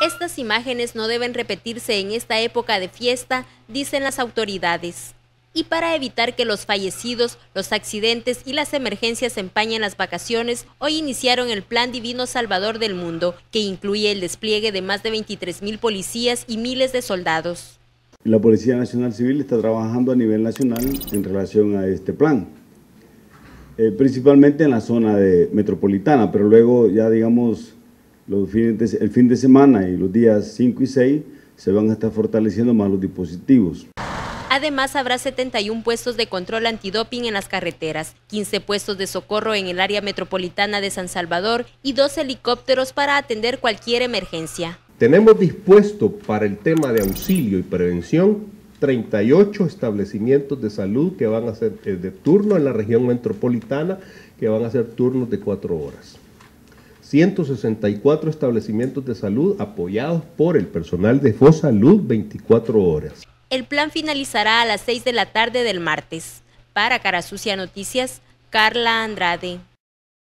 Estas imágenes no deben repetirse en esta época de fiesta, dicen las autoridades. Y para evitar que los fallecidos, los accidentes y las emergencias empañen las vacaciones, hoy iniciaron el Plan Divino Salvador del Mundo, que incluye el despliegue de más de mil policías y miles de soldados. La Policía Nacional Civil está trabajando a nivel nacional en relación a este plan, eh, principalmente en la zona de metropolitana, pero luego ya digamos los el fin de semana y los días 5 y 6 se van a estar fortaleciendo más los dispositivos. Además, habrá 71 puestos de control antidoping en las carreteras, 15 puestos de socorro en el área metropolitana de San Salvador y dos helicópteros para atender cualquier emergencia. Tenemos dispuesto para el tema de auxilio y prevención 38 establecimientos de salud que van a ser eh, de turno en la región metropolitana, que van a ser turnos de cuatro horas. 164 establecimientos de salud apoyados por el personal de Fosalud 24 horas. El plan finalizará a las 6 de la tarde del martes. Para Cara Sucia Noticias, Carla Andrade.